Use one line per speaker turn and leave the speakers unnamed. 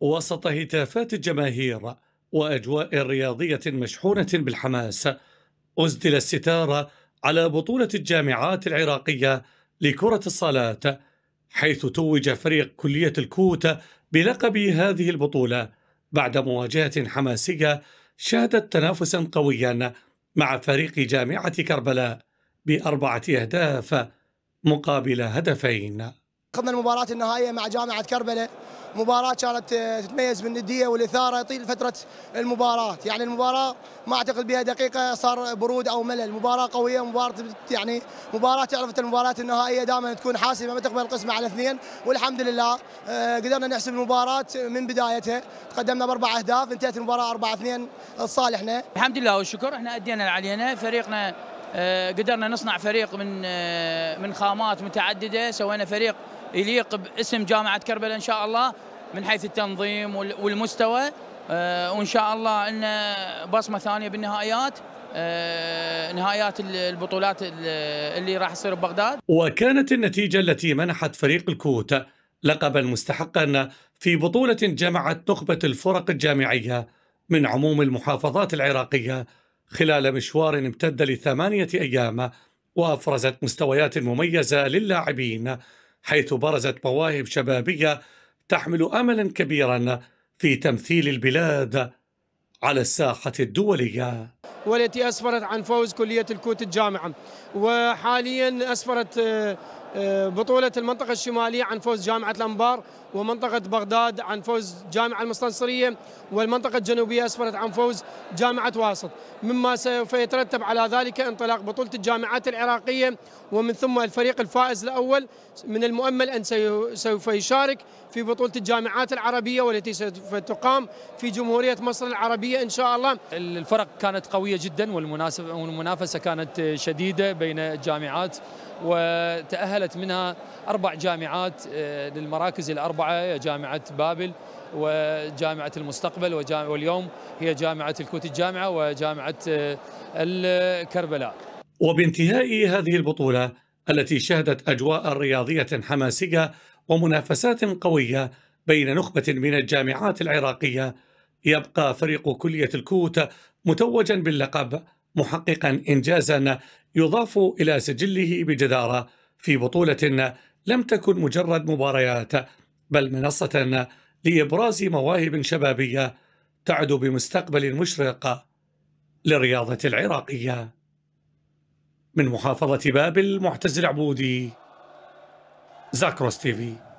وسط هتافات الجماهير وأجواء رياضية مشحونة بالحماس أسدل الستار على بطولة الجامعات العراقية لكرة الصالات حيث توج فريق كلية الكوت بلقب هذه البطولة بعد مواجهة حماسية شهدت تنافسا قويا مع فريق جامعة كربلاء بأربعة أهداف مقابل هدفين
قمنا المباراة النهائية مع جامعة كربلاء مباراه كانت تتميز بالنديه والاثاره طيل فتره المباراه يعني المباراه ما اعتقد بها دقيقه صار برود او ملل مباراه قويه مباراه يعني مباراه عرفت المباراه النهائيه دائما تكون حاسمه ما تقبل القسمه على اثنين والحمد لله آه، قدرنا نحسب المباراه من بدايتها تقدمنا باربع اهداف انتهت المباراه 4 2 لصالحنا
الحمد لله والشكر احنا ادينا اللي علينا فريقنا آه، قدرنا نصنع فريق من آه، من خامات متعدده سوينا فريق يليق باسم جامعه كربلاء ان شاء الله من حيث التنظيم والمستوى آه، وان شاء الله ان بصمه ثانيه بالنهائيات آه، نهايات البطولات اللي راح تصير
ببغداد وكانت النتيجه التي منحت فريق الكوت لقبا مستحقا في بطوله جمعت نخبه الفرق الجامعيه من عموم المحافظات العراقيه خلال مشوار امتد لثمانيه ايام وافرزت مستويات مميزه للاعبين حيث برزت مواهب شبابيه تحمل املا كبيرا في تمثيل البلاد على الساحه الدوليه.
والتي اسفرت عن فوز كليه الكوت الجامعه وحاليا اسفرت آه، آه، بطولة المنطقة الشمالية عن فوز جامعة الأنبار ومنطقة بغداد عن فوز جامعة المستنصرية والمنطقة الجنوبية أسفرت عن فوز جامعة واسط مما سوف يترتب على ذلك انطلاق بطولة الجامعات العراقية ومن ثم الفريق الفائز الأول من المؤمل أن سوف يشارك في بطولة الجامعات العربية والتي سوف تقام في جمهورية مصر العربية إن شاء الله الفرق
كانت قوية جدا والمنافسة كانت شديدة بين الجامعات وتأهلت منها أربع جامعات آه، للمراكز الأربعة جامعة بابل وجامعة المستقبل وجامعة واليوم هي جامعة الكوت الجامعة وجامعة آه، الكربلاء
وبانتهاء هذه البطولة التي شهدت أجواء رياضية حماسية ومنافسات قوية بين نخبة من الجامعات العراقية يبقى فريق كلية الكوت متوجا باللقب محققا انجازا يضاف الى سجله بجداره في بطوله لم تكن مجرد مباريات بل منصه لابراز مواهب شبابيه تعد بمستقبل مشرق للرياضه العراقيه. من محافظه بابل معتز العبودي زاكروس تيفي